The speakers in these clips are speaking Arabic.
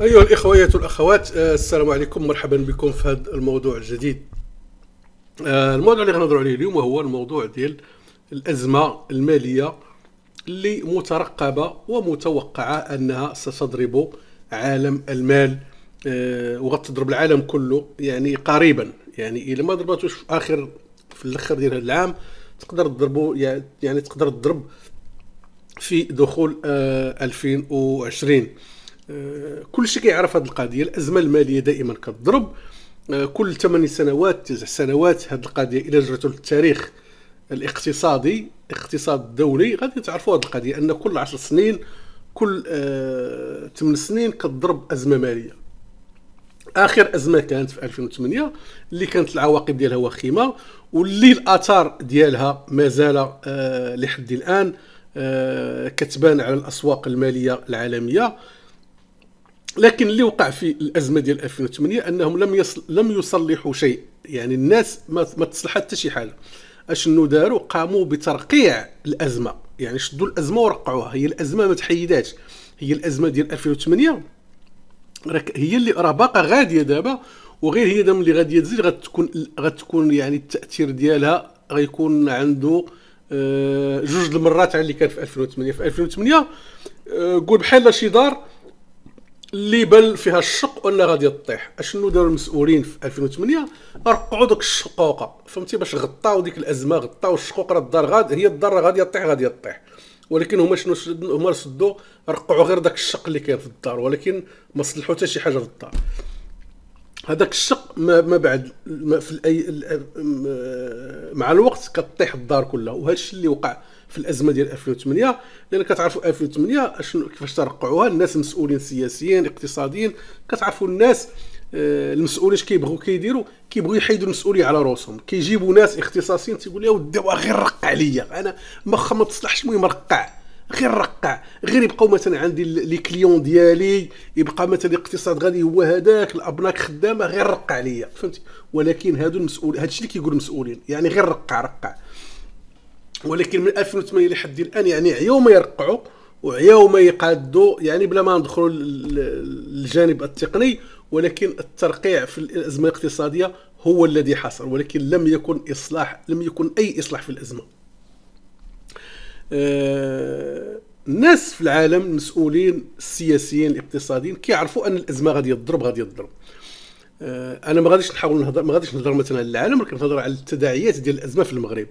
أيها الإخوة والأخوات الأخوات آه، السلام عليكم مرحبا بكم في هذا الموضوع الجديد آه، الموضوع اللي غنهضروا عليه اليوم هو الموضوع ديال الأزمة المالية اللي مترقبة ومتوقعة أنها ستضرب عالم المال آه، وغتضرب العالم كله يعني قريبا يعني إلى ما ضربتوش في آخر في الأخر ديال هذا العام تقدر تضربو يعني تقدر تضرب في دخول 2020 آه، كلشي كيعرف هذه القضيه الازمه الماليه دائما كتضرب آه، كل ثماني سنوات تسع سنوات هذه القضيه الى جرت للتاريخ الاقتصادي الاقتصاد الدولي غادي تعرفوا هذه القضيه ان كل 10 سنين كل 8 آه، سنين كتضرب ازمه ماليه اخر ازمه كانت في 2008 اللي كانت العواقب ديالها وخيمه واللي الاثار ديالها مازال لحد الان كتبان على الاسواق الماليه العالميه لكن اللي وقع في الازمه ديال 2008 انهم لم يصل لم يصلحوا شيء يعني الناس ما, ما تصلح حتى شي حاجه اشنو داروا قاموا بترقيع الازمه يعني شدوا الازمه ورقعوها هي الازمه ما تحيداتش هي الازمه ديال 2008 رك هي اللي راه باقا غاديه دابا وغير هي دابا اللي غاديه تزيد غتكون غتكون يعني التاثير ديالها غيكون عنده آه، جوج المرات على اللي كان في 2008 في 2008 آه، قول بحال شي دار اللي بان فيها الشق ولا غادي تطيح اشنو داروا المسؤولين في 2008 رقعوا ديك الشقوقه فهمتي باش غطاو ديك الازمه غطاو الشقوق راه الدار غاد هي الدار غادي تطيح غادي تطيح ولكن هما شنو هما صدوا رقعوا غير داك الشق اللي كان في الدار ولكن ما صلحوا حتى شي حاجه في الدار هذاك الشق ما, ما بعد ما في الأي... مع الوقت كطيح الدار كلها وهذا الشيء اللي وقع في الازمه ديال 2008 لان كتعرفوا 2008 شنو كيفاش ترقعوها الناس مسؤولين سياسيين اقتصاديين كتعرفوا الناس آه، المسؤولين اش كيبغوا كيديروا كيبغوا يحيدوا المسؤوليه على راسهم كيجيبوا ناس اختصاصيين تيقول لي ودي غير رقع عليا انا واخا ما تصلحش المهم رقع غير رقع غير يبقاو مثلا عندي لي كليون ديالي يبقى مثلا الاقتصاد غادي هو هذاك الابناك خدامه غير رقع عليا فهمتي ولكن هادو المسؤول هادشي اللي كيقول المسؤولين يعني غير رقع رقع ولكن من 2008 لحد الان يعني عياو ما يرقعوا وعياو ما يقادوا يعني بلا ما ندخلوا للجانب التقني ولكن الترقيع في الازمه الاقتصاديه هو الذي حصل ولكن لم يكن اصلاح لم يكن اي اصلاح في الازمه الناس آه، في العالم المسؤولين السياسيين الاقتصاديين كيعرفوا ان الازمه غادي تضرب غادي تضرب آه، انا ما غاديش نحاول نهضر ما غاديش نهضر مثلا على العالم ولكن نهضر على التداعيات ديال الازمه في المغرب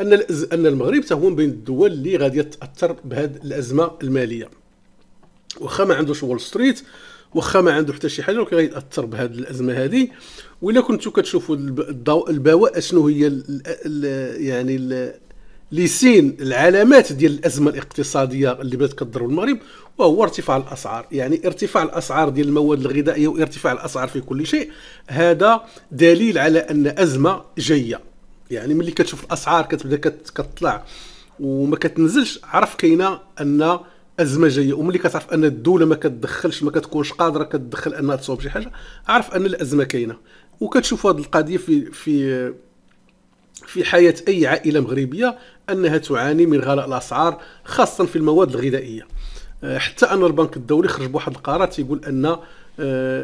ان ان المغرب حتى هو من بين الدول اللي غادي تاثر بهذه الازمه الماليه واخا ما عندوش وول ستريت واخا ما عنده حتى شي حاجه ولكن غادي تاثر بهذه الازمه هذه وإلا كنتو كتشوفوا البواء شنو هي الـ الـ يعني ال لسين العلامات ديال الازمه الاقتصاديه اللي بدات كضرب المغرب وهو ارتفاع الاسعار يعني ارتفاع الاسعار ديال المواد الغذائيه وارتفاع الاسعار في كل شيء هذا دليل على ان ازمه جايه يعني ملي كتشوف الاسعار كتبدا كتطلع وما كتنزلش عرف كاينه ان ازمه جايه وملي كتعرف ان الدوله ما كتدخلش ما كتكونش قادره كتدخل انها تصوب شي حاجه عرف ان الازمه كاينه وكتشوف هذه القضيه في في في حياه اي عائله مغربيه انها تعاني من غلاء الاسعار خاصه في المواد الغذائيه أه، حتى ان البنك الدولي خرج بواحد القرار تيقول ان أه،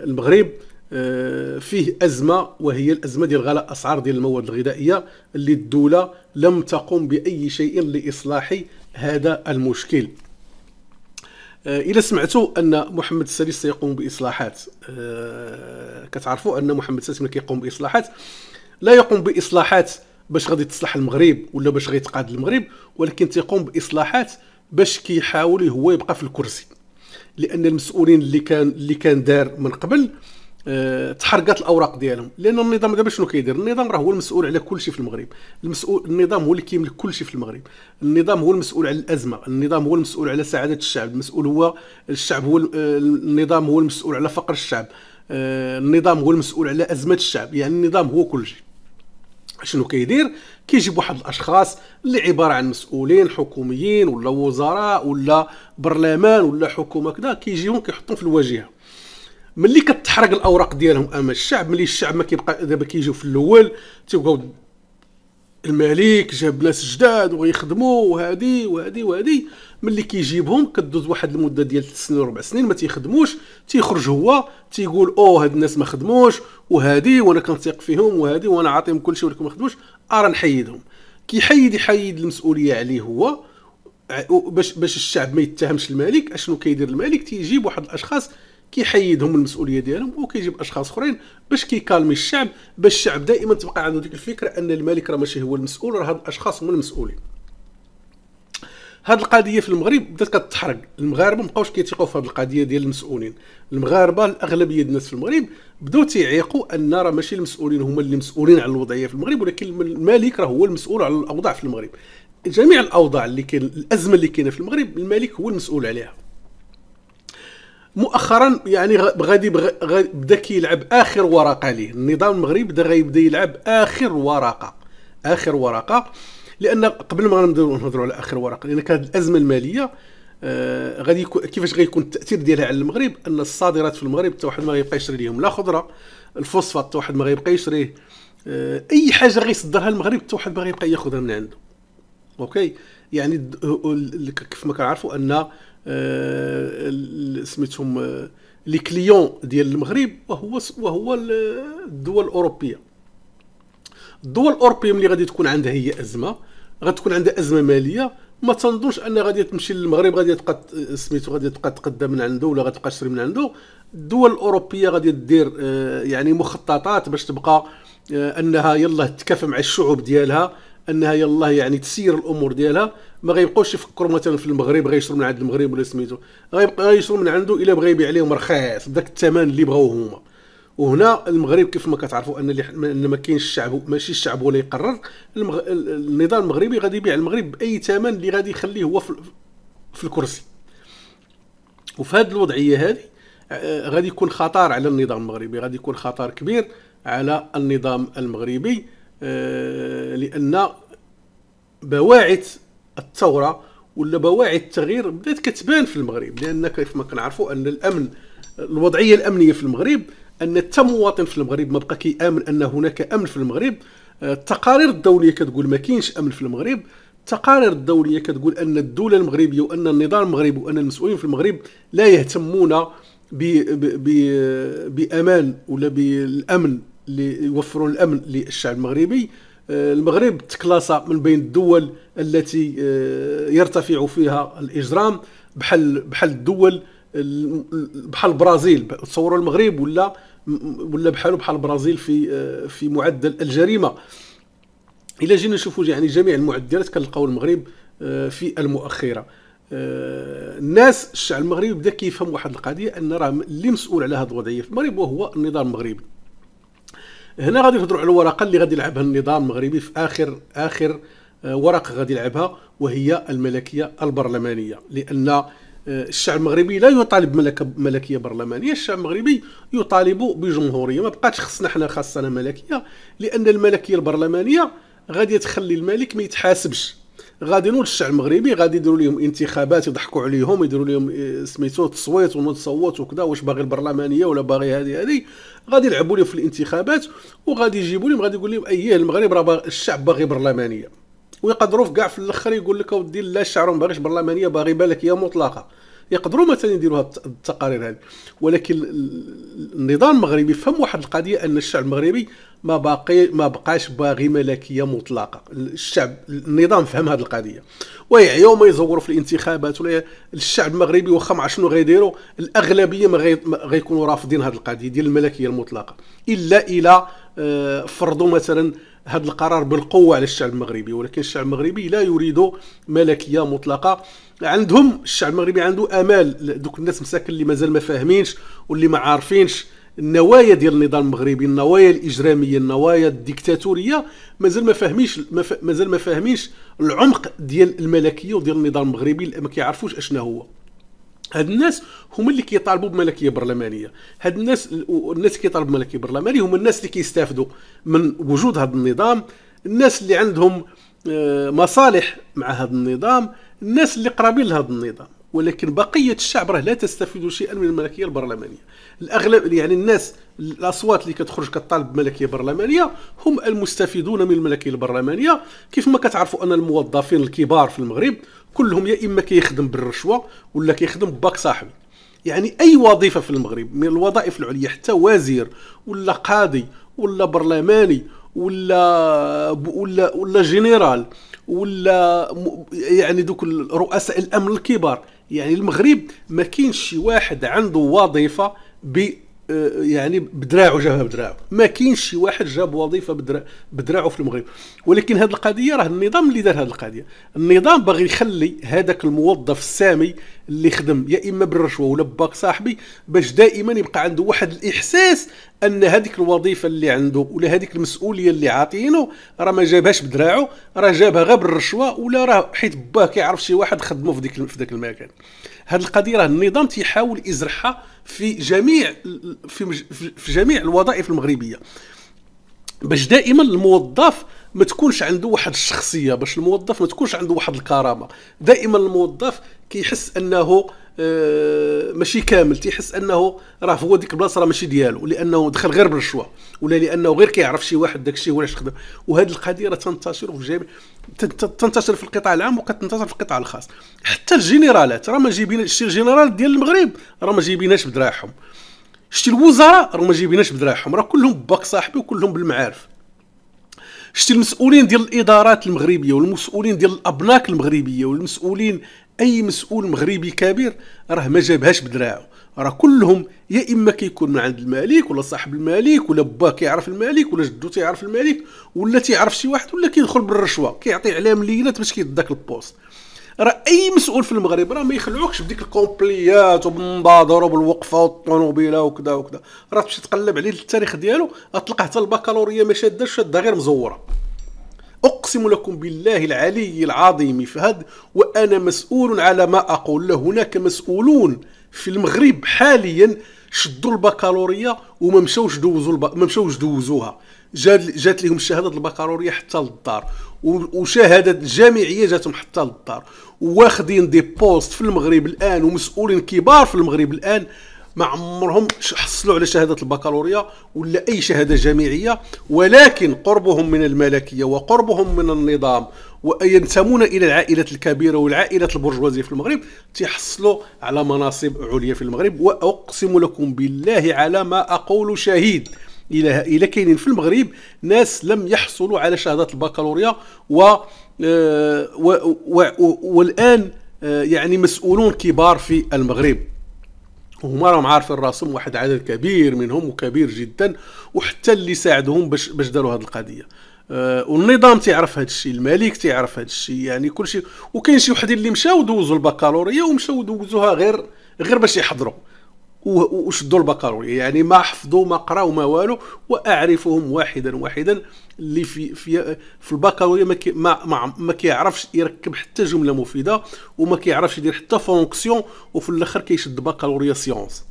المغرب آه، فيه ازمه وهي الازمه ديال غلاء اسعار ديال المواد الغذائيه اللي الدوله لم تقم باي شيء لاصلاح هذا المشكل الى آه، سمعتوا ان محمد السادس سيقوم باصلاحات آه، كتعرفوا ان محمد السادس ملي كيقوم باصلاحات لا يقوم باصلاحات باش غادي تصلح المغرب ولا باش غيتقاد المغرب ولكن تيقوم باصلاحات باش كيحاول هو يبقى في الكرسي لان المسؤولين اللي كان اللي كان دار من قبل آه تحرقات الاوراق ديالهم لان النظام دابا شنو كيدير النظام راه هو المسؤول على كل شيء في المغرب المسؤول النظام هو اللي كيملك كل شيء في المغرب النظام هو المسؤول على الازمه النظام هو المسؤول على سعاده الشعب المسؤول هو الشعب هو آه، النظام هو المسؤول على فقر الشعب آه، النظام هو المسؤول على ازمه الشعب يعني النظام هو كل شيء شنو كيدير كيجيب واحد الاشخاص اللي عباره عن مسؤولين حكوميين ولا وزراء ولا برلمان ولا حكومه كذا كيجيهم كيحطهم في الواجهه ملي كتحرق الاوراق ديالهم امام الشعب ملي الشعب ما كيبقى دابا كيجيو في الاول تيبقاو الملك جاب ناس جداد وغيخدموا وهادي وهادي وهادي ملي كيجيبهم كدوز واحد المده ديال 3 سنين وربع سنين ما تيخدموش تيخرج هو تيقول او هاد الناس ما خدموش وهادي وانا كنثيق فيهم وهادي وانا عاطيهم كلشي ولكن ما خدموش ارا آه، نحيدهم كيحيد يحيد المسؤوليه عليه هو باش باش الشعب ما يتهمش الملك اشنو كيدير الملك تيجيب واحد الاشخاص كيحيدهم المسؤوليه ديالهم وكيجيب اشخاص اخرين باش كيكالمي الشعب باش الشعب دائما تبقى عنده ديك الفكره ان الملك راه ماشي هو المسؤول راه هاد الاشخاص هما المسؤولين هاد القضيه في المغرب بدات كتحرق المغاربه مابقاوش كيتيقوا في هاد القضيه ديال المسؤولين المغاربه الاغلبيه الناس في المغرب بداو تيعيقوا ان راه ماشي المسؤولين هما اللي مسؤولين على الوضعيه في المغرب ولكن الملك راه هو المسؤول على الاوضاع في المغرب جميع الاوضاع اللي كاين الازمه اللي كاينه في المغرب الملك هو المسؤول عليها مؤخرا يعني غادي بدا كيلعب اخر ورقه ليه النظام المغربي بدا غيبدا يلعب اخر ورقه اخر ورقه لان قبل ما نبداو نهضروا على اخر ورقه لان كانت الازمه الماليه آه غادي كيفاش غيكون التاثير ديالها على المغرب ان الصادرات في المغرب حتى واحد ما غيبقى يشري ليهم لا خضره الفوسفات حتى واحد ما غيبقى يشريه آه اي حاجه غيصدرها المغرب حتى واحد ما غيبقى ياخذها من عنده اوكي يعني كيف ما كنعرفوا ان آه، سميتهم آه، لي كليون ديال المغرب وهو وهو الدول الاوروبيه الدول الاوروبيه ملي غادي تكون عندها هي ازمه غتكون عندها ازمه ماليه ما تنظنش ان غادي تمشي للمغرب غادي تبقى سميتو غادي تبقى تقدم من عنده ولا غتبقى تشري من عنده الدول الاوروبيه غادي دير آه، يعني مخططات باش تبقى انها يلا تكافئ مع الشعوب ديالها انها يلاه يعني تسير الامور ديالها ما غيبقوش يفكروا مثلا في المغرب غيشروا من عند المغرب ولا سميتو غيبقى يشروا من عنده الا بغى يبيع عليهم رخيص بداك الثمن اللي بغاوه هما وهنا المغرب كيف ما كتعرفوا ان ان ما كاينش الشعب ماشي الشعب هو اللي يقرر المغ... النظام المغربي غادي يبيع المغرب باي ثمن اللي غادي يخليه هو في, في الكرسي وفي هذه الوضعيه هذه آه، غادي يكون خطر على النظام المغربي غادي يكون خطر كبير على النظام المغربي آه، لان بواعث الثوره ولا بواعث التغيير بدات كتبان في المغرب لان كيف ما كنعرفوا ان الامن الوضعيه الامنيه في المغرب ان حتى مواطن في المغرب ما بقى كيامن ان هناك امن في المغرب آه، التقارير الدوليه كتقول ما كاينش امن في المغرب التقارير الدوليه كتقول ان الدوله المغربيه وان النظام المغربي وان المسؤولين في المغرب لا يهتمون بامان ولا بالامن اللي يوفرون الامن للشعب المغربي آه، المغرب تكلاص من بين الدول التي آه، يرتفع فيها الاجرام بحال بحال الدول بحال البرازيل تصوروا المغرب ولا ولا بحاله بحال البرازيل في آه، في معدل الجريمه الى جينا نشوفوا يعني جميع المعدلات كنلقاو المغرب في المؤخره الناس الشعب المغربي بدا كيفهم واحد القضيه ان راه اللي مسؤول على هذه الوضعيه في المغرب وهو النظام المغربي هنا غادي نهضروا على الورقه اللي غادي يلعبها النظام المغربي في اخر اخر آه، ورقه غادي يلعبها وهي الملكيه البرلمانيه لان آه، الشعب المغربي لا يطالب ملكة ملكية برلمانية الشعب المغربي يطالب بجمهورية ما بقاتش خصنا حنا خاصنا ملكية لأن الملكية البرلمانية غادي تخلي الملك ما يتحاسبش غادي نوض الشعب المغربي غادي يديروا لهم انتخابات يضحكوا عليهم يديروا لهم آه، سميتو تصويت ونتصوت وكذا واش باغي البرلمانيه ولا باغي هذه هذه غادي يلعبوا لهم في الانتخابات وغادي يجيبوا لهم غادي يقول لهم اييه المغرب راه الشعب باغي برلمانيه ويقدروا في كاع في الاخر يقول لك اودي لا الشعب ما باغيش برلمانيه باغي بالك هي مطلقه يقدروا مثلا يديروا التقارير هذه ولكن النظام المغربي فهم واحد القضيه ان الشعب المغربي ما باقي ما بقاش باغي ملكيه مطلقه الشعب النظام فهم هذه القضيه ويعيو ما يزوروا في الانتخابات ولا الشعب المغربي واخا مع شنو غيديروا الاغلبيه ما غيكونوا رافضين هذه القضيه ديال الملكيه المطلقه الا الى آه، فرضوا مثلا هذا القرار بالقوه على الشعب المغربي ولكن الشعب المغربي لا يريد ملكيه مطلقه عندهم الشعب المغربي عنده امال دوك الناس مساكن اللي مازال ما فاهمينش واللي ما عارفينش النوايا ديال النظام المغربي النوايا الاجراميه النوايا الديكتاتوريه مازال ما فاهمينش مازال ما فاهمينش العمق ديال الملكيه وديال النظام المغربي ما كيعرفوش اشنا هو هاد الناس هما اللي كيطالبوا بملكيه برلمانيه هاد الناس الناس اللي كيطالبوا بملكيه برلمانيه هما الناس اللي كيستافدوا من وجود هذا النظام الناس اللي عندهم آه، مصالح مع هذا النظام الناس اللي قرابين لهذا النظام ولكن بقيه الشعب راه لا تستفيد شيئا من الملكيه البرلمانيه الاغلب يعني الناس الاصوات اللي كتخرج كطالب بملكيه برلمانيه هم المستفيدون من الملكيه البرلمانيه كيف ما كتعرفوا ان الموظفين الكبار في المغرب كلهم يا اما كيخدم بالرشوه ولا كيخدم باك صاحبي يعني اي وظيفه في المغرب من الوظائف العليا حتى وزير ولا قاضي ولا برلماني ولا ولا ولا جنرال ولا يعني دوك رؤساء الامن الكبار يعني المغرب ما كاينش شي واحد عنده وظيفه ب آه، يعني بدراعه جابها بدراعه ما كاينش شي واحد جاب وظيفه بدرا بدراعه في المغرب ولكن هذه القضيه راه النظام اللي دار هذه القضيه النظام باغي يخلي هذاك الموظف السامي اللي خدم يا اما بالرشوه ولا باك صاحبي باش دائما يبقى عنده واحد الاحساس ان هذيك الوظيفه اللي عنده ولا هذيك المسؤوليه اللي عاطينه راه ما جابهاش بدراعه راه جابها غير بالرشوه ولا راه حيت باه كيعرف شي واحد خدمه في ديك في ذاك المكان هذه القضيه راه النظام تيحاول ازرعها في جميع في, في جميع الوظائف المغربيه باش دائما الموظف ما تكونش عنده واحد الشخصيه باش الموظف ما تكونش عنده واحد الكرامه دائما الموظف كيحس انه آه، ماشي كامل تيحس انه راه هو ديك البلاصه راه ماشي ديالو لانه دخل غير بالرشوه ولا لانه غير كيعرف شي واحد داك الشيء هو علاش خدم وهذه القضيه راه تنتشر في جميع تنتشر في القطاع العام وكتنتشر في القطاع الخاص حتى الجنرالات راه ما جايبين شتي الجنرال ديال المغرب راه ما جايبيناش بدراعهم شتي الوزراء راه ما جايبيناش بدراعهم راه كلهم باك صاحبي وكلهم بالمعارف شتي المسؤولين ديال الادارات المغربيه والمسؤولين ديال الابناك المغربيه والمسؤولين اي مسؤول مغربي كبير راه ما جابهاش بدراعو راه كلهم يا اما كيكون من عند الملك ولا صاحب الملك ولا باه كيعرف الملك ولا جدو تيعرف الملك ولا تيعرف شي واحد ولا كيدخل بالرشوه كيعطي اعلام ليلات باش داك البوست راه اي مسؤول في المغرب راه ما يخلعوكش بديك الكومبليات وبالنظاظر وبالوقفه والطونوبيله وكذا وكذا راه تمشي تقلب عليه التاريخ ديالو غتلقى حتى البكالوريا ما شادش شاده غير مزوره أقسم لكم بالله العلي العظيم فهد وأنا مسؤول على ما أقول له هناك مسؤولون في المغرب حاليا شدوا البكالوريا وما مشاوش دوزوا الب... ما مشاوش دوزوها جات جات لهم شهاده البكالوريا حتى للدار وشهاده الجامعيه جاتهم حتى للدار واخدين دي بوست في المغرب الان ومسؤولين كبار في المغرب الان ما عمرهم حصلوا على شهاده البكالوريا ولا اي شهاده جامعيه ولكن قربهم من الملكيه وقربهم من النظام وينتمون الى العائلات الكبيره والعائلات البرجوازيه في المغرب تحصلوا على مناصب عليا في المغرب واقسم لكم بالله على ما اقول شهيد الى الى كاينين في المغرب ناس لم يحصلوا على شهاده البكالوريا و, آه، و, و, و والان آه، يعني مسؤولون كبار في المغرب وهما راهم عارفين راسهم واحد عدد كبير منهم وكبير جدا وحتى اللي ساعدهم باش باش داروا هذه القضيه آه والنظام تيعرف هذا الشيء الملك تيعرف هذا الشيء يعني كل شيء وكاين شي وحدين اللي مشاو دوزوا البكالوريا ومشاو دوزوها غير غير باش يحضروا وشدوا البكالوريا يعني ما حفظوا ما قراوا ما والو واعرفهم واحدا واحدا اللي في في في البكالوريا ما كي ما ما كيعرفش يركب حتى جمله مفيده وما كيعرفش يدير حتى فونكسيون وفي الاخر كيشد بكالوريا سيونس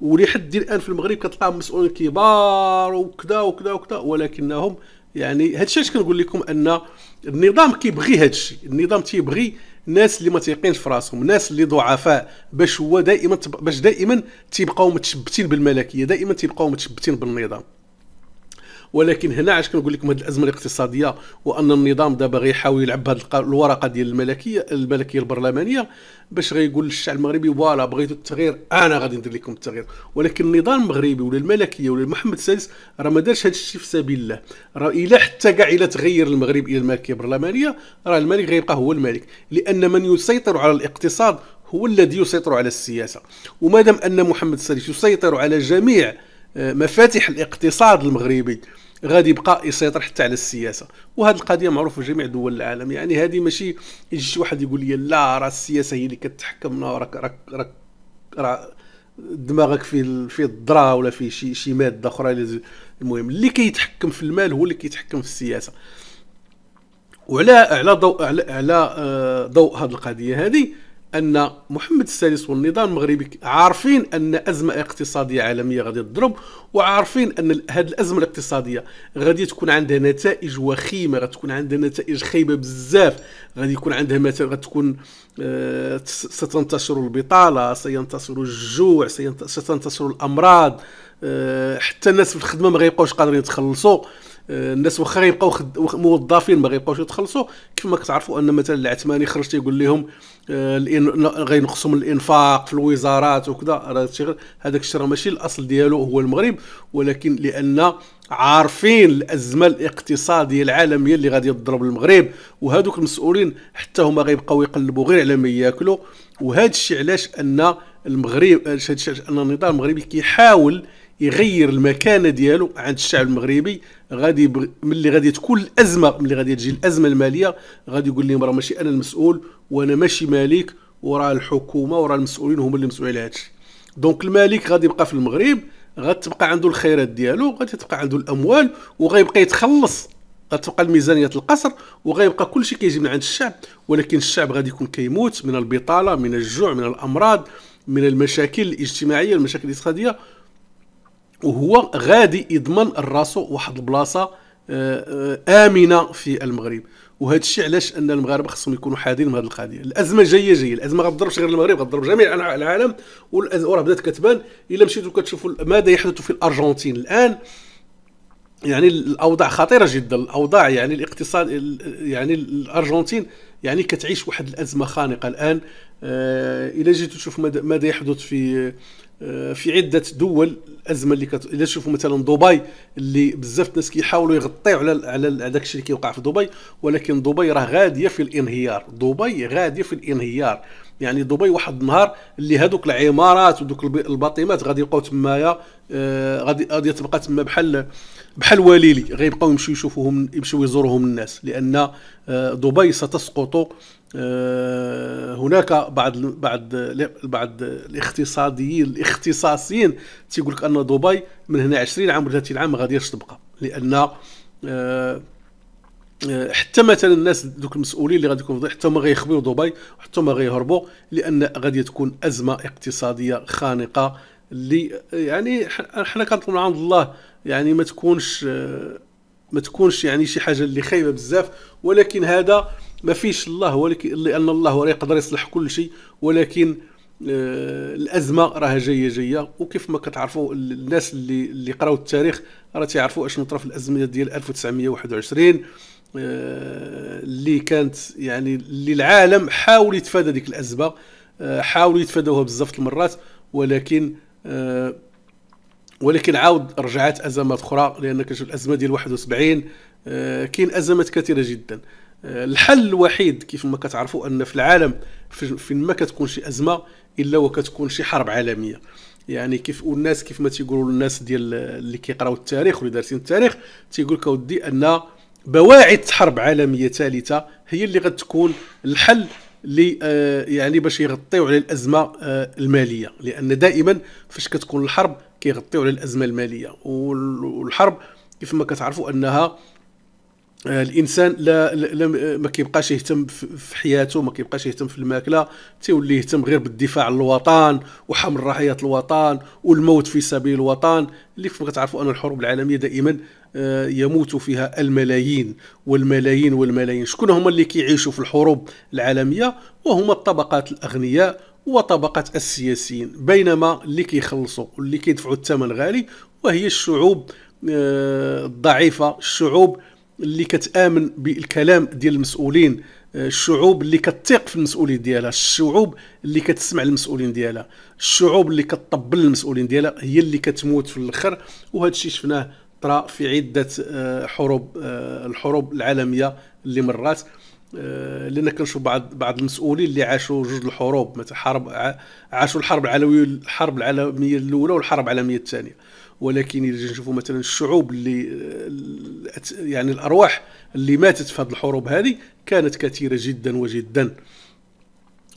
ولحد الان في المغرب كتلقى مسؤولين كبار وكذا وكذا وكذا ولكنهم يعني هادشي اش كنقول لكم ان النظام كيبغي هادشي النظام تيبغي ناس اللي ما تيقينش في راسهم ناس اللي ضعفاء باش هو دائما باش دائما تيبقاو متشبتين بالملكيه دائما تيبقاو متشبتين بالنظام ولكن هنا علاش كنقول لكم هذه الازمه الاقتصاديه وان النظام دابا غيحاول يلعب بهذه الورقه ديال الملكيه الملكيه البرلمانيه باش غيقول للشعب المغربي فوالا بغيتوا التغيير انا غادي ندير لكم التغيير ولكن النظام المغربي ولا الملكيه ولا محمد السادس راه ما دارش هذا الشيء في سبيل الله راه الى حتى كاع الى تغير المغرب الى الملكيه البرلمانيه راه الملك غيبقى هو الملك لان من يسيطر على الاقتصاد هو الذي يسيطر على السياسه وما دام ان محمد السادس يسيطر على جميع آه، مفاتيح الاقتصاد المغربي غادي يبقى يسيطر حتى على السياسه وهذه القضيه معروفه في جميع دول العالم يعني هذه ماشي يجي شي واحد يقول لي لا راه السياسه هي اللي كتحكمنا راك راك راك راه دماغك في في الذره ولا في شي شي ماده اخرى المهم اللي كيتحكم في المال هو اللي كيتحكم في السياسه وعلى على ضوء على, على آه، ضوء هذه القضيه هذه ان محمد السادس والنظام المغربي عارفين ان ازمه اقتصاديه عالميه غادي تضرب وعارفين ان هذه الازمه الاقتصاديه غادي تكون عندها نتائج وخيمه غتكون عندها نتائج خايبه بزاف غادي يكون عندها مثلا غتكون آه ستنتشر البطاله سينتشر الجوع ستنتشر الامراض آه حتى الناس في الخدمه ما غيبقاوش قادرين يتخلصوا آه، الناس واخا يبقاو موظفين ما غيبقاوش يتخلصوا كيف ما كتعرفوا ان مثلا العثماني خرج تيقول لهم آه، غينقصوا من الانفاق في الوزارات وكذا راه هذاك الشيء راه ماشي الاصل ديالو هو المغرب ولكن لان عارفين الازمه الاقتصاديه العالميه اللي غادي تضرب المغرب وهذوك المسؤولين حتى هما غيبقاو يقلبوا غير على ما ياكلوا وهذا الشيء علاش ان المغرب هذا الشيء ان النظام المغربي كيحاول يغير المكانه ديالو عند الشعب المغربي غادي بغ... ملي غادي تكون الازمه ملي غادي تجي الازمه الماليه غادي يقول لهم راه ماشي انا المسؤول وانا ماشي مالك وراه الحكومه وراه المسؤولين هما اللي مسؤولين على هادشي دونك المالك غادي يبقى في المغرب غتبقى عنده الخيرات ديالو غادي تبقى عنده الاموال وغيبقى يتخلص غتبقى الميزانيه القصر وغيبقى كلشي كيجي من عند الشعب ولكن الشعب غادي يكون كيموت من البطاله من الجوع من الامراض من المشاكل الاجتماعيه المشاكل الاقتصاديه وهو غادي يضمن الراسو واحد البلاصه آه، آه، امنه في المغرب وهذا الشيء علاش ان المغاربه خصهم يكونوا حادين من هذه القضيه الازمه جايه جايه الازمه غتضربش غير المغرب غتضرب جميع انحاء العالم وراه بدات كتبان الا مشيتوا كتشوفوا ماذا يحدث في الارجنتين الان يعني الاوضاع خطيره جدا الاوضاع يعني الاقتصاد يعني الارجنتين يعني كتعيش واحد الازمه خانقه الان آه، الا جيتوا تشوف ماذا يحدث في آه، في عده دول الازمه اللي كت... الا شوفوا مثلا دبي اللي بزاف الناس كيحاولوا يغطيو على على داك الشيء اللي كيوقع في دبي ولكن دبي راه غاديه في الانهيار دبي غاديه في الانهيار يعني دبي واحد النهار اللي هذوك العمارات ودوك الباطيمات غادي يبقاو تمايا آه غادي غادي تبقى تما بحال بحال وليلي غيبقاو يمشيو يشوفوهم يمشيو يزوروهم الناس لان آه دبي ستسقط آه، هناك بعض بعض بعض الاقتصاديين الاختصاصيين تيقول لك ان دبي من هنا 20 عام ولا 30 عام ما غاديش تبقى لان آه، آه، حتى مثلا الناس دوك المسؤولين اللي غادي يكونوا حتى هما غيخبيو دبي وحتى هما غيهربوا لان غادي تكون ازمه اقتصاديه خانقه اللي يعني حنا كنطلبوا من عند الله يعني ما تكونش ما تكونش يعني شي حاجه اللي خايبه بزاف ولكن هذا ما فيش الله ولكن لان الله يقدر يصلح كل شيء ولكن آه، الازمه راها جايه جايه وكيف ما كتعرفوا الناس اللي اللي قراو التاريخ راه تيعرفوا اشنو طرا في الازمه ديال 1921 آه، اللي كانت يعني اللي العالم حاول يتفادى ديك الازمه آه، حاول يتفادوها بزاف المرات ولكن ولكن عاود رجعت ازمات اخرى لان كنشوف الازمه ديال 71 كاين ازمات كثيره جدا الحل الوحيد كيف ما كتعرفوا ان في العالم فين ما كتكون شي ازمه الا وكتكون شي حرب عالميه يعني كيف والناس كيف ما تيقولوا الناس ديال اللي كيقراو التاريخ واللي دارسين التاريخ تيقول لك اودي ان بواعث حرب عالميه ثالثه هي اللي غتكون الحل لي آه، يعني باش يغطيو على الازمه آه، الماليه لان دائما فاش كتكون الحرب كيغطيو على الازمه الماليه والحرب كيف ما كتعرفوا انها آه، الانسان لا, لا ما كيبقاش يهتم في حياته ما كيبقاش يهتم في الماكله تيولي يهتم غير بالدفاع عن الوطن وحمل رعايه الوطن والموت في سبيل الوطن اللي كيف كتعرفوا ان الحروب العالميه دائما آه، يموت فيها الملايين والملايين والملايين شكون هما اللي كيعيشوا في الحروب العالميه وهما الطبقات الاغنياء وطبقه السياسيين بينما اللي كيخلصوا واللي كيدفعوا الثمن غالي وهي الشعوب آه، الضعيفه الشعوب اللي كتامن بالكلام ديال المسؤولين آه، الشعوب اللي كتثق في المسؤولين ديالها الشعوب اللي كتسمع المسؤولين ديالها الشعوب اللي كتطبل المسؤولين ديالها هي اللي كتموت في الاخر وهذا الشيء شفناه طرا في عده آه، حروب آه، الحروب العالميه اللي مرات لان كنشوف بعض بعض المسؤولين اللي عاشوا جوج الحروب مثلا حرب عاشوا الحرب العالميه الحرب العالميه الاولى والحرب العالميه الثانيه ولكن اذا نشوفوا مثلا الشعوب اللي يعني الارواح اللي ماتت في هذه الحروب هذه كانت كثيره جدا وجدا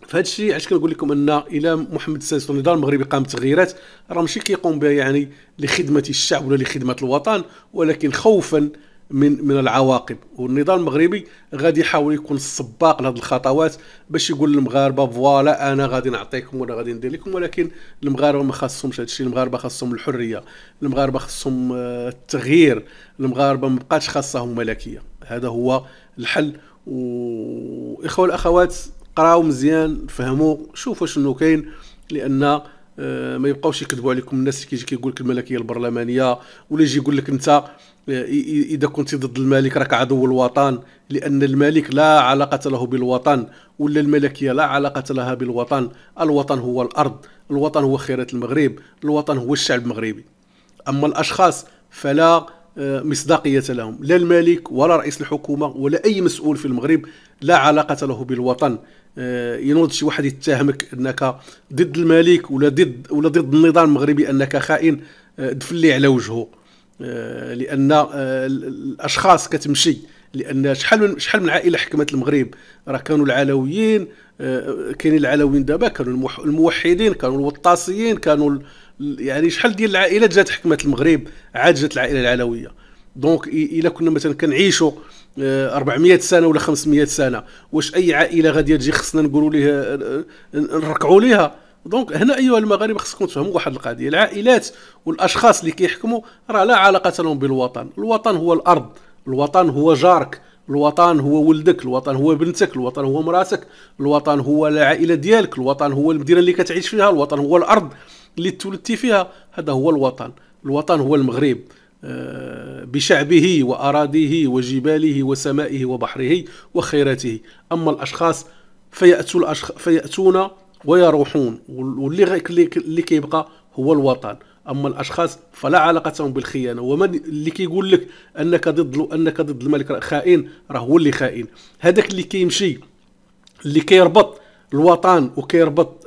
فهذا الشيء علاش كنقول لكم ان الى محمد السادس والنضال المغربي قام بتغييرات راه ماشي كيقوم بها يعني لخدمه الشعب ولا لخدمه الوطن ولكن خوفا من من العواقب والنظام المغربي غادي يحاول يكون السباق لهذه الخطوات باش يقول للمغاربه فوالا انا غادي نعطيكم وانا غادي ندير لكم ولكن المغاربه ما خاصهمش هذا الشيء المغاربه خاصهم الحريه المغاربه خاصهم آه، التغيير المغاربه ما بقاتش خاصهم ملكيه هذا هو الحل واخوه الاخوات قراو مزيان فهموا شوفوا شنو كاين لان آه، ما يبقاوش يكذبوا عليكم الناس اللي كيجي كيقول لك الملكيه البرلمانيه ولا يجي يقول لك انت آه، اذا كنت ضد الملك راك عدو الوطن لان الملك لا علاقه له بالوطن ولا الملكيه لا علاقه لها بالوطن الوطن هو الارض الوطن هو خيرات المغرب الوطن هو الشعب المغربي اما الاشخاص فلا آه، مصداقيه لهم لا الملك ولا رئيس الحكومه ولا اي مسؤول في المغرب لا علاقه له بالوطن آه، ينوض شي واحد يتهمك انك ضد الملك ولا ضد ولا ضد النظام المغربي انك خائن آه، دفلي على وجهه آه، لان الاشخاص كتمشي لان شحال من شحال من عائله حكمت المغرب راه كانوا العلويين كاينين العلويين دابا كانوا الموحدين كانوا الوطاسيين كانوا يعني شحال ديال العائلات جات حكمت المغرب عاد جات العائله العلويه دونك الا كنا مثلا كنعيشوا 400 آه، سنه ولا 500 سنه واش اي عائله غادي تجي خصنا نقولوا ليه آه، آه، نركعوا ليها دونك هنا ايها المغاربه خصكم تفهموا واحد القضيه العائلات والاشخاص اللي كيحكموا راه لا علاقه لهم بالوطن الوطن هو الارض الوطن هو جارك الوطن هو ولدك الوطن هو بنتك الوطن هو مراتك الوطن هو العائله ديالك الوطن هو المدينه اللي كتعيش فيها الوطن هو الارض اللي تولدتي فيها هذا هو الوطن الوطن هو المغرب بشعبه وأراضيه وجباله وسمائه وبحره وخيراته أما الأشخاص فيأتوا الأشخ... فيأتون ويروحون واللي اللي كيبقى هو الوطن اما الاشخاص فلا علاقه بالخيانه ومن اللي كيقول لك انك ضد انك ضد الملك خائن راه هو اللي خائن هذاك اللي كيمشي اللي كيربط الوطن وكيربط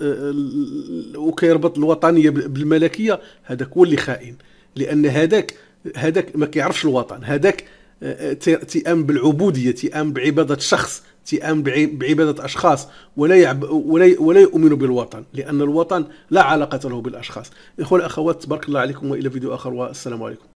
وكيربط الوطنيه بالملكيه هذاك هو اللي خائن لان هذاك هذاك ما كيعرفش الوطن هذاك آه، تيام بالعبوديه تيام بعباده شخص تيام بعباده اشخاص ولا يعب ولا ولا يؤمن بالوطن لان الوطن لا علاقه له بالاشخاص اخوان اخوات تبارك الله عليكم والى فيديو اخر والسلام عليكم